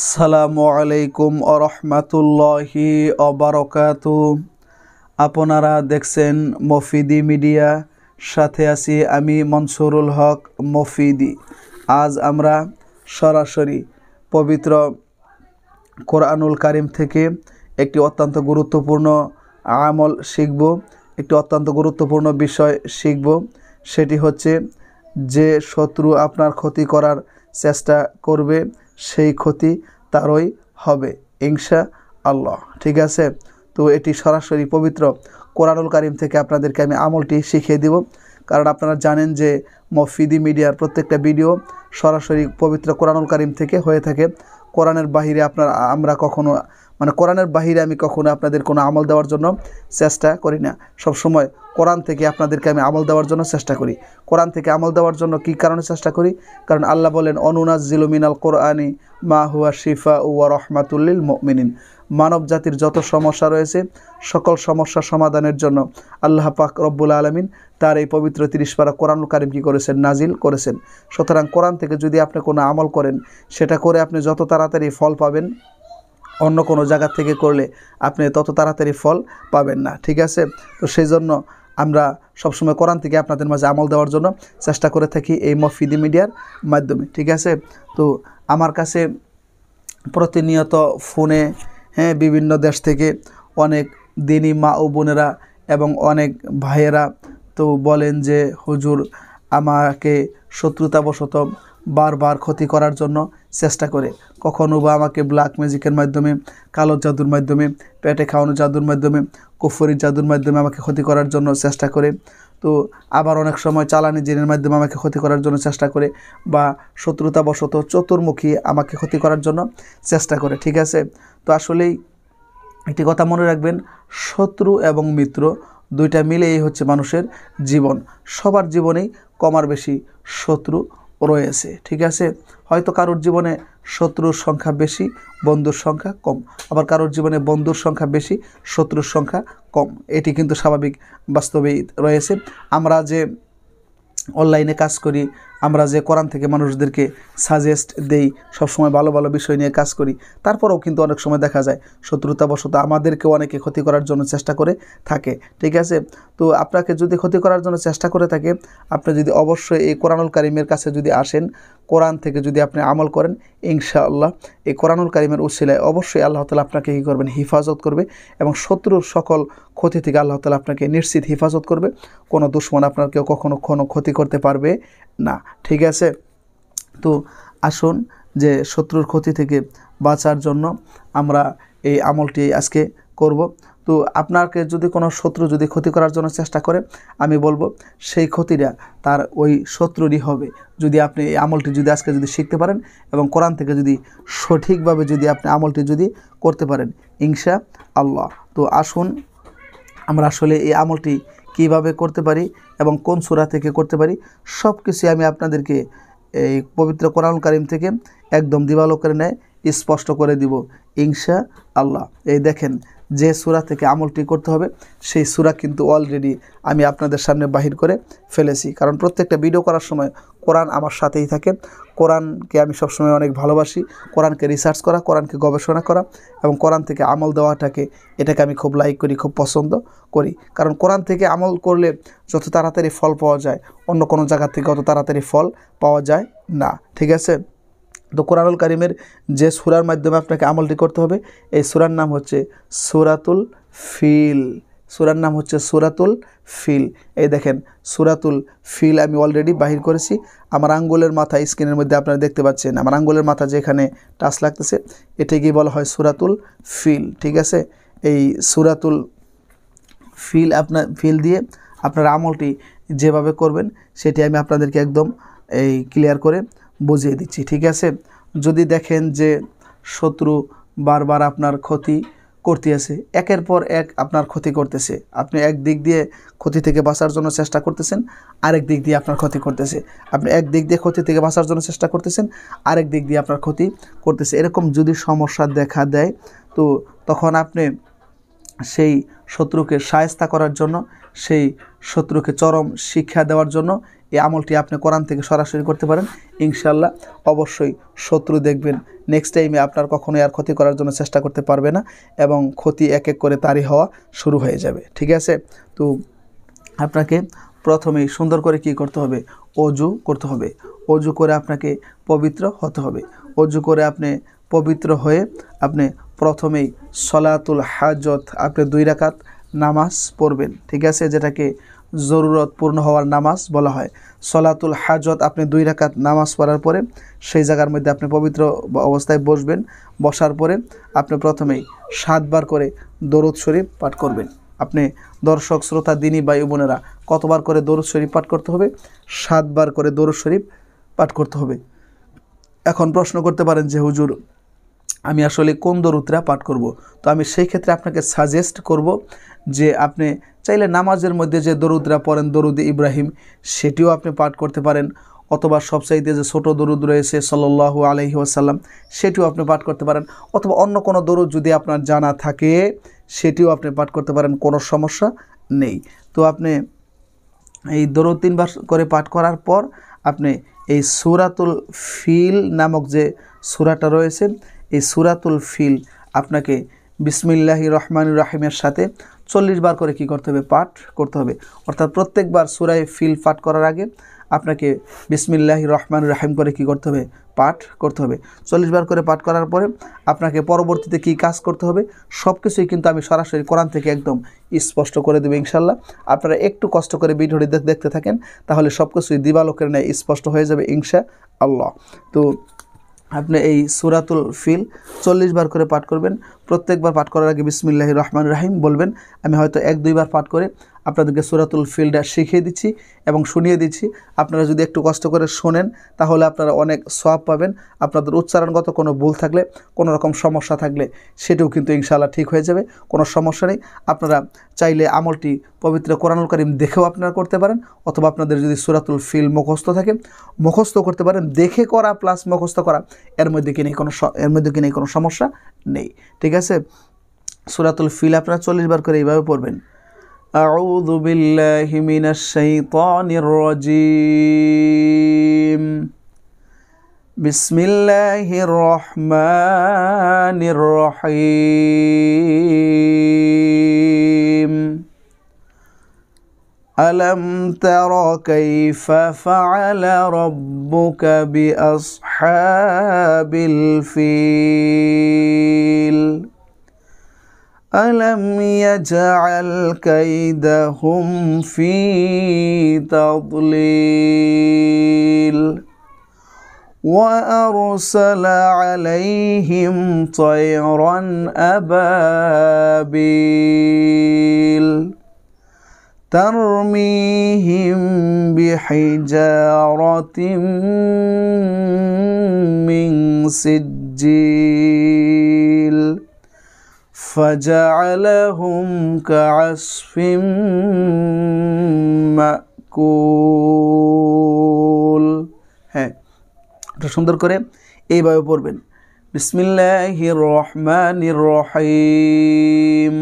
সালামু আলাইকুম আরহামাতুল্লাহি অবরকাত আপনারা দেখছেন মফিদি মিডিয়া সাথে আছি আমি মনসুরুল হক মফিদি আজ আমরা সরাসরি পবিত্র কোরআনুল কারিম থেকে একটি অত্যন্ত গুরুত্বপূর্ণ আমল শিখব একটি অত্যন্ত গুরুত্বপূর্ণ বিষয় শিখব সেটি হচ্ছে যে শত্রু আপনার ক্ষতি করার চেষ্টা করবে সেই ক্ষতি তারই হবে ইংসা আল্লাহ ঠিক আছে তো এটি সরাসরি পবিত্র কোরআনুল কারিম থেকে আপনাদেরকে আমি আমলটি শিখিয়ে দিব কারণ আপনারা জানেন যে মফিদি মিডিয়ার প্রত্যেকটা ভিডিও সরাসরি পবিত্র কোরআনুল কারিম থেকে হয়ে থাকে কোরআনের বাহিরে আপনার আমরা কখনো মানে কোরআনের বাহিরে আমি কখনো আপনাদের কোনো আমল দেওয়ার জন্য চেষ্টা করি না সব সময় কোরআন থেকে আপনাদেরকে আমি আমল দেওয়ার জন্য চেষ্টা করি কোরআন থেকে আমল দেওয়ার জন্য কি কারণে চেষ্টা করি কারণ আল্লাহ বলেন অনুনাজ জিলুমিনাল কোরআনি মা হুয়া শিফা উয়া রহমাতুল্লিল মিনিন মানব জাতির যত সমস্যা রয়েছে সকল সমস্যা সমাধানের জন্য আল্লাহ পাক রব্বুল আলমিন তার এই পবিত্র তিরিশ পারা কোরআনুল কারিম কী করেছেন নাজিল করেছেন সুতরাং কোরআন থেকে যদি আপনি কোনো আমল করেন সেটা করে আপনি যত তাড়াতাড়ি ফল পাবেন অন্য কোনো জায়গা থেকে করলে আপনি তত তাড়াতাড়ি ফল পাবেন না ঠিক আছে তো সেই জন্য আমরা সবসময় কোরআন থেকে আপনাদের মাঝে আমল দেওয়ার জন্য চেষ্টা করে থাকি এই মফিদি মিডিয়ার মাধ্যমে ঠিক আছে তো আমার কাছে প্রতিনিয়ত ফোনে হ্যাঁ বিভিন্ন দেশ থেকে অনেক দিনই মা ও বোনেরা এবং অনেক ভাইয়েরা তো বলেন যে হুজুর আমাকে শত্রুতাবশত বারবার ক্ষতি করার জন্য চেষ্টা করে কখনও বা আমাকে ব্ল্যাক ম্যাজিকের মাধ্যমে কালো জাদুর মাধ্যমে পেটে খাওয়ানো জাদুর মাধ্যমে কুফরির জাদুর মাধ্যমে আমাকে ক্ষতি করার জন্য চেষ্টা করে তো আবার অনেক সময় চালানি জিনের মাধ্যমে আমাকে ক্ষতি করার জন্য চেষ্টা করে বা শত্রুতাবশত চতুর্মুখী আমাকে ক্ষতি করার জন্য চেষ্টা করে ঠিক আছে তো আসলেই একটি কথা মনে রাখবেন শত্রু এবং মিত্র দুইটা মিলেই হচ্ছে মানুষের জীবন সবার জীবনেই কমার বেশি শত্রু রয়েছে ঠিক আছে হয়তো কারোর জীবনে শত্রুর সংখ্যা বেশি বন্ধুর সংখ্যা কম আবার কারোর জীবনে বন্ধুর সংখ্যা বেশি শত্রুর সংখ্যা কম এটি কিন্তু স্বাভাবিক বাস্তবেই রয়েছে আমরা যে অনলাইনে কাজ করি আমরা যে কোরআন থেকে মানুষদেরকে সাজেস্ট দেই সবসময় ভালো ভালো বিষয় নিয়ে কাজ করি তারপরেও কিন্তু অনেক সময় দেখা যায় শত্রুতাবশত আমাদেরকে অনেকে ক্ষতি করার জন্য চেষ্টা করে থাকে ঠিক আছে তো আপনাকে যদি ক্ষতি করার জন্য চেষ্টা করে থাকে আপনি যদি অবশ্যই এই কোরআনুল কারিমের কাছে যদি আসেন কোরআন থেকে যদি আপনি আমল করেন ইনশাআল্লাহ এই কোরআনুল কারিমের উসিলায় অবশ্যই আল্লাহ তালা আপনাকে কী করবেন হেফাজত করবে এবং শত্রুর সকল ক্ষতি থেকে আল্লাহ তালা আপনাকে নিশ্চিত হেফাজত করবে কোনো দুশ্মন কেউ কখনো কোনো ক্ষতি করতে পারবে না ঠিক আছে তো আসুন যে শত্রুর ক্ষতি থেকে বাঁচার জন্য আমরা এই আমলটি আজকে করব তো আপনাকে যদি কোনো শত্রু যদি ক্ষতি করার জন্য চেষ্টা করে আমি বলবো সেই ক্ষতিটা তার ওই শত্রুরই হবে যদি আপনি এই আমলটি যদি আজকে যদি শিখতে পারেন এবং কোরআন থেকে যদি সঠিকভাবে যদি আপনি আমলটি যদি করতে পারেন ইংশা আল্লাহ তো আসুন আমরা আসলে এই আমলটি কিভাবে করতে পারি এবং কোন সুরা থেকে করতে পারি সব কিছুই আমি আপনাদেরকে এই পবিত্র কোরআন করিম থেকে একদম করে ন্যায় স্পষ্ট করে দিব ইংশা আল্লাহ এই দেখেন যে সুরা থেকে আমলটি করতে হবে সেই সুরা কিন্তু অলরেডি আমি আপনাদের সামনে বাহির করে ফেলেছি কারণ প্রত্যেকটা ভিডিও করার সময় কোরআন আমার সাথেই থাকে কোরআনকে আমি সবসময় অনেক ভালোবাসি কোরআনকে রিসার্চ করা কোরআনকে গবেষণা করা এবং কোরআন থেকে আমল দেওয়াটাকে এটাকে আমি খুব লাইক করি খুব পছন্দ করি কারণ কোরআন থেকে আমল করলে যত তাড়াতাড়ি ফল পাওয়া যায় অন্য কোনো জায়গার থেকে অত তাড়াতাড়ি ফল পাওয়া যায় না ঠিক আছে তো কোরআনুল কারিমের যে সুরার মাধ্যমে আপনাকে আমলটি করতে হবে এই সুরার নাম হচ্ছে সুরাতুল ফিল সুরার নাম হচ্ছে সুরাতুল ফিল এই দেখেন সুরাতুল ফিল আমি অলরেডি বাহির করেছি আমার আঙ্গুলের মাথা স্ক্রিনের মধ্যে আপনারা দেখতে পাচ্ছেন আমার আঙ্গুলের মাথা যেখানে টাচ লাগতেছে কি বলা হয় সুরাতুল ফিল ঠিক আছে এই সুরাতুল ফিল আপনার ফিল দিয়ে আপনার আমলটি যেভাবে করবেন সেটি আমি আপনাদেরকে একদম এই ক্লিয়ার করে বুঝিয়ে দিচ্ছি ঠিক আছে যদি দেখেন যে শত্রু বারবার আপনার ক্ষতি করতে আছে একের পর এক আপনার ক্ষতি করতেছে আপনি এক দিক দিয়ে ক্ষতি থেকে বাঁচার জন্য চেষ্টা করতেছেন আরেক দিক দিয়ে আপনার ক্ষতি করতেছে আপনি এক দিক দিয়ে ক্ষতি থেকে বাঁচার জন্য চেষ্টা করতেছেন আরেক দিক দিয়ে আপনার ক্ষতি করতেছে এরকম যদি সমস্যা দেখা দেয় তো তখন আপনি সেই শত্রুকে সায়স্তা করার জন্য সেই শত্রুকে চরম শিক্ষা দেওয়ার জন্য এই আমলটি আপনি কোরআন থেকে সরাসরি করতে পারেন ইনশাল্লাহ অবশ্যই শত্রু দেখবেন নেক্সট টাইমে আপনার কখনোই আর ক্ষতি করার জন্য চেষ্টা করতে পারবে না এবং ক্ষতি এক এক করে তারই হওয়া শুরু হয়ে যাবে ঠিক আছে তো আপনাকে প্রথমেই সুন্দর করে কি করতে হবে অজু করতে হবে অজু করে আপনাকে পবিত্র হতে হবে অজু করে আপনি পবিত্র হয়ে আপনি প্রথমেই সলাতুল হাজত আপনি দুই রাকাত নামাজ পড়বেন ঠিক আছে যেটাকে জরুরত পূর্ণ হওয়ার নামাজ বলা হয় সলাতুল হাজত আপনি দুই রাকাত নামাজ পড়ার পরে সেই জায়গার মধ্যে আপনি পবিত্র অবস্থায় বসবেন বসার পরে আপনি প্রথমেই সাতবার করে দরুদ শরীফ পাঠ করবেন আপনি দর্শক শ্রোতা দিনী বা বোনেরা কতবার করে দরুদ শরীফ পাঠ করতে হবে সাতবার করে দরুদ শরীফ পাঠ করতে হবে এখন প্রশ্ন করতে পারেন যে হুজুর আমি আসলে কোন দরুদরা পাঠ করব। তো আমি সেই ক্ষেত্রে আপনাকে সাজেস্ট করব যে আপনি চাইলে নামাজের মধ্যে যে দরুদরা পড়েন দরুদ ইব্রাহিম সেটিও আপনি পাঠ করতে পারেন অথবা সবসাইতে যে ছোট দরুদ রয়েছে সল্লাহ আলহি আসাল্লাম সেটিও আপনি পাঠ করতে পারেন অথবা অন্য কোনো দরুদ যদি আপনার জানা থাকে সেটিও আপনি পাঠ করতে পারেন কোনো সমস্যা নেই তো আপনি এই দরুদ তিনবার করে পাঠ করার পর আপনি এই সুরাতুল ফিল নামক যে সুরাটা রয়েছে এই সুরাতুল ফিল আপনাকে বিসমিল্লাহি রহমান রাহিমের সাথে চল্লিশ বার করে কি করতে হবে পাঠ করতে হবে অর্থাৎ প্রত্যেকবার সুরায় ফিল পাঠ করার আগে আপনাকে বিসমিল্লাহি রহমান রাহিম করে কি করতে হবে পাঠ করতে হবে চল্লিশ বার করে পাঠ করার পরে আপনাকে পরবর্তীতে কি কাজ করতে হবে সব কিছুই কিন্তু আমি সরাসরি কোরআন থেকে একদম স্পষ্ট করে দেবো ইনশাল্লাহ আপনারা একটু কষ্ট করে ভিডিওটি দেখতে থাকেন তাহলে সব কিছুই দিবালোকের নেয় স্পষ্ট হয়ে যাবে ইনশা আল্লাহ তো আপনি এই সুরাতুল ফিল চল্লিশ বার করে পাঠ করবেন প্রত্যেকবার পাঠ করার আগে বিসমিল্লাহ রহমান রাহিম বলবেন আমি হয়তো এক দুইবার পাঠ করে আপনাদেরকে সুরাতুল ফিল্ডা শিখিয়ে দিচ্ছি এবং শুনিয়ে দিচ্ছি আপনারা যদি একটু কষ্ট করে শোনেন তাহলে আপনারা অনেক সব পাবেন আপনাদের উচ্চারণগত কোনো ভুল থাকলে কোনো রকম সমস্যা থাকলে সেটাও কিন্তু ইনশাআল্লাহ ঠিক হয়ে যাবে কোনো সমস্যা নেই আপনারা চাইলে আমলটি পবিত্র কোরআনুল করিম দেখেও আপনারা করতে পারেন অথবা আপনাদের যদি সুরাতুল ফিল মুখস্থ থাকে মুখস্থ করতে পারেন দেখে করা প্লাস মুখস্থ করা এর মধ্যে কি নেই কোনো এর মধ্যে কি নেই কোনো সমস্যা নেই ঠিক আছে সুরাতুল ফিল আপনারা চল্লিশ বার করে এইভাবে পড়বেন أعوذ بالله من الشيطان الرجيم بسم الله الرحمن الرحيم ألم تر كيف فعل ربك بأصحاب الفيل ألم يجعل كيدهم في تضليل وأرسل عليهم طيرا أبابيل ترميهم بحجارة من سجيل فجعلهم كعصف মাকুল হ্যাঁ এটা সুন্দর করে এইভাবে পড়বেন বিসমিল্লাহ রহমান রহিম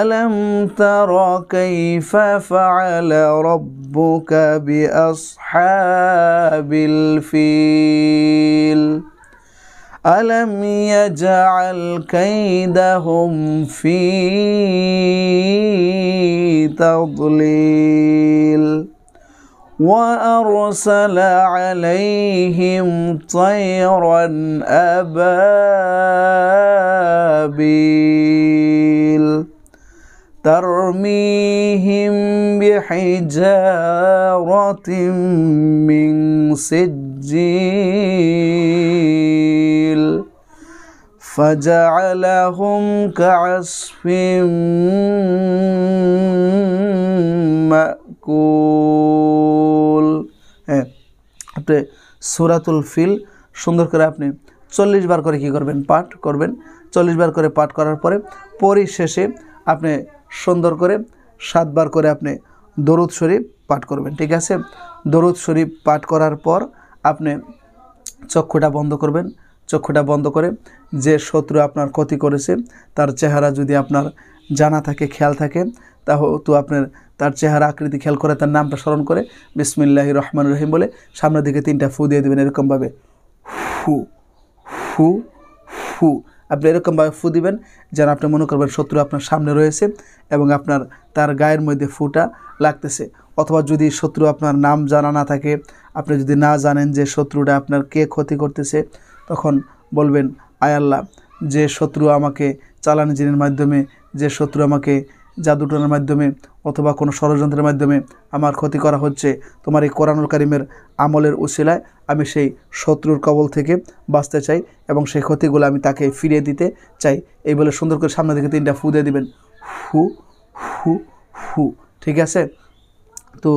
ألم تر كيف فعل ربك بأصحاب الفيل ألم يجعل كيدهم في تضليل وأرسل عليهم طيرا أبابيل ترميهم بحجارة من سجيل فجعلهم كعصف মাকুল হ্যাঁ আপনি সুরাতুল ফিল সুন্দর করে আপনি চল্লিশ বার করে কি করবেন পাঠ করবেন চল্লিশ বার করে পাঠ করার পরে পরিশেষে আপনি সুন্দর করে সাতবার করে আপনি দরুদ শরীফ পাঠ করবেন ঠিক আছে দরুদ শরীফ পাঠ করার পর আপনি চক্ষুটা বন্ধ করবেন চক্ষুটা বন্ধ করে যে শত্রু আপনার ক্ষতি করেছে তার চেহারা যদি আপনার জানা থাকে খেয়াল থাকে তাহলে তো আপনার তার চেহারা আকৃতি খেয়াল করে তার নামটা স্মরণ করে বিসমিল্লাহ রহমান রহিম বলে সামনের দিকে তিনটা ফু দিয়ে দেবেন এরকমভাবে ফু ফু ফু আপনি এরকমভাবে ফু দিবেন যেন আপনি মনে করবেন শত্রু আপনার সামনে রয়েছে এবং আপনার তার গায়ের মধ্যে ফুটা লাগতেছে অথবা যদি শত্রু আপনার নাম জানা না থাকে আপনি যদি না জানেন যে শত্রুটা আপনার কে ক্ষতি করতেছে তখন বলবেন আয়াল্লাহ যে শত্রু আমাকে চালানি জিনের মাধ্যমে যে শত্রু আমাকে জাদুটনের মাধ্যমে অথবা কোনো ষড়যন্ত্রের মাধ্যমে আমার ক্ষতি করা হচ্ছে তোমার এই কোরআনুল কারিমের আমলের উশিলায় আমি সেই শত্রুর কবল থেকে বাঁচতে চাই এবং সেই ক্ষতিগুলো আমি তাকে ফিরিয়ে দিতে চাই এই বলে সুন্দর করে সামনে দিকে তিনটা ফু দিয়ে দিবেন ফু ফু ফু ঠিক আছে তো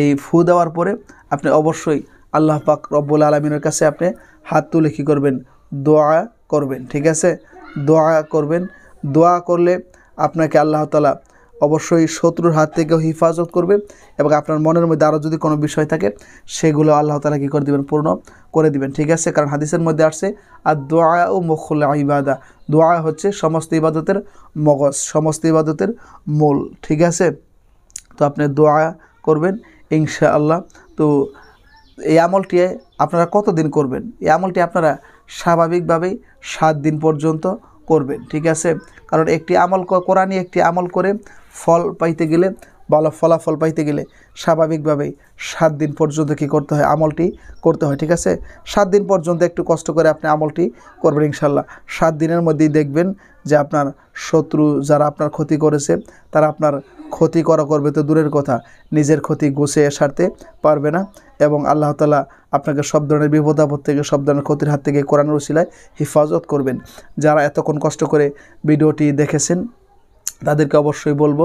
এই ফু দেওয়ার পরে আপনি অবশ্যই আল্লাহ পাক রব্বুল আলমিনের কাছে আপনি হাত তুলে কী করবেন দোয়া করবেন ঠিক আছে দোয়া করবেন দোয়া করলে আপনাকে আল্লাহ তালা অবশ্যই শত্রুর হাত থেকেও হিফাজত করবে এবং আপনার মনের মধ্যে আরও যদি কোনো বিষয় থাকে সেগুলো আল্লাহ তালা কী করে দেবেন পূর্ণ করে দিবেন ঠিক আছে কারণ হাদিসের মধ্যে আসছে আর দোয়া ও মখুল ইবাদা দোয়া হচ্ছে সমস্ত ইবাদতের মগজ সমস্ত ইবাদতের মূল ঠিক আছে তো আপনি দোয়া করবেন ইনশা আল্লাহ তো এই আমলটি আপনারা কতদিন করবেন এই আমলটি আপনারা স্বাভাবিকভাবেই সাত দিন পর্যন্ত করবেন ঠিক আছে কারণ একটি আমল করানি একটি আমল করে ফল পাইতে গেলে ভালো ফলাফল পাইতে গেলে স্বাভাবিকভাবেই সাত দিন পর্যন্ত কি করতে হয় আমলটি করতে হয় ঠিক আছে সাত দিন পর্যন্ত একটু কষ্ট করে আপনি আমলটি করবেন ইনশাল্লাহ সাত দিনের মধ্যেই দেখবেন যে আপনার শত্রু যারা আপনার ক্ষতি করেছে তারা আপনার ক্ষতি করা করবে তো দূরের কথা নিজের ক্ষতি গুছিয়ে সারতে পারবে না এবং আল্লাহ তালা আপনাকে সব ধরনের বিপদ আপদ থেকে সব ধরনের ক্ষতির হাত থেকে কোরআনুর শিলায় হেফাজত করবেন যারা এতক্ষণ কষ্ট করে ভিডিওটি দেখেছেন তাদেরকে অবশ্যই বলবো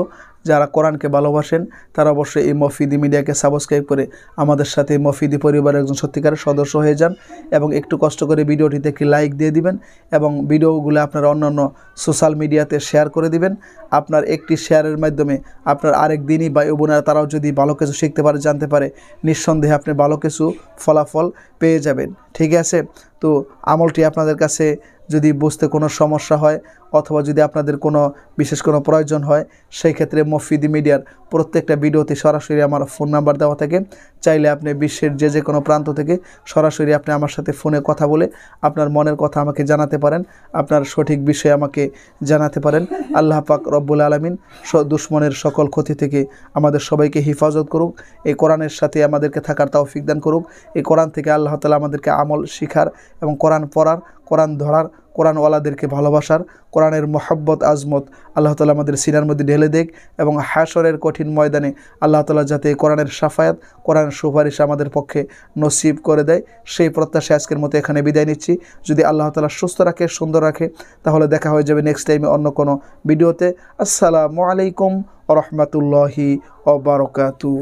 যারা কোরআনকে ভালোবাসেন তারা অবশ্যই এই মফিদি মিডিয়াকে সাবস্ক্রাইব করে আমাদের সাথে মফিদি পরিবারের একজন সত্যিকারের সদস্য হয়ে যান এবং একটু কষ্ট করে ভিডিওটিতে একটি লাইক দিয়ে দিবেন এবং ভিডিওগুলো অন্য অন্যান্য সোশ্যাল মিডিয়াতে শেয়ার করে দিবেন আপনার একটি শেয়ারের মাধ্যমে আপনার আরেক দিনই বা বোনেরা তারাও যদি ভালো কিছু শিখতে পারে জানতে পারে নিঃসন্দেহে আপনি ভালো কিছু ফলাফল পেয়ে যাবেন ঠিক আছে তো আমলটি আপনাদের কাছে যদি বুঝতে কোনো সমস্যা হয় অথবা যদি আপনাদের কোনো বিশেষ কোনো প্রয়োজন হয় সেই ক্ষেত্রে মফিদি মিডিয়ার প্রত্যেকটা ভিডিওতে সরাসরি আমার ফোন নাম্বার দেওয়া থাকে চাইলে আপনি বিশ্বের যে যে কোনো প্রান্ত থেকে সরাসরি আপনি আমার সাথে ফোনে কথা বলে আপনার মনের কথা আমাকে জানাতে পারেন আপনার সঠিক বিষয়ে আমাকে জানাতে পারেন আল্লাহ পাক রব্বুল আলমিন দুশ্মনের সকল ক্ষতি থেকে আমাদের সবাইকে হেফাজত করুক এই কোরআনের সাথে আমাদেরকে থাকার তাও দান করুক এই কোরআন থেকে আল্লাহ তালা আমাদেরকে আমল শিখার এবং কোরআন পড়ার কোরআন ধরার কোরআনওয়ালাদেরকে ভালোবাসার কোরআনের মহব্বত আজমত আল্লাহ তালা আমাদের সিনার মধ্যে ঢেলে দেখ এবং হাসরের কঠিন ময়দানে আল্লাহ তালা যাতে কোরআনের সাফায়াত কোরআন সুপারিশ আমাদের পক্ষে নসিব করে দেয় সেই প্রত্যাশা আজকের মতো এখানে বিদায় নিচ্ছি যদি আল্লাহ তালা সুস্থ রাখে সুন্দর রাখে তাহলে দেখা হয়ে যাবে নেক্সট টাইমে অন্য কোনো ভিডিওতে আসসালামু আলাইকুম রহমতুল্লাহি অবরকাতু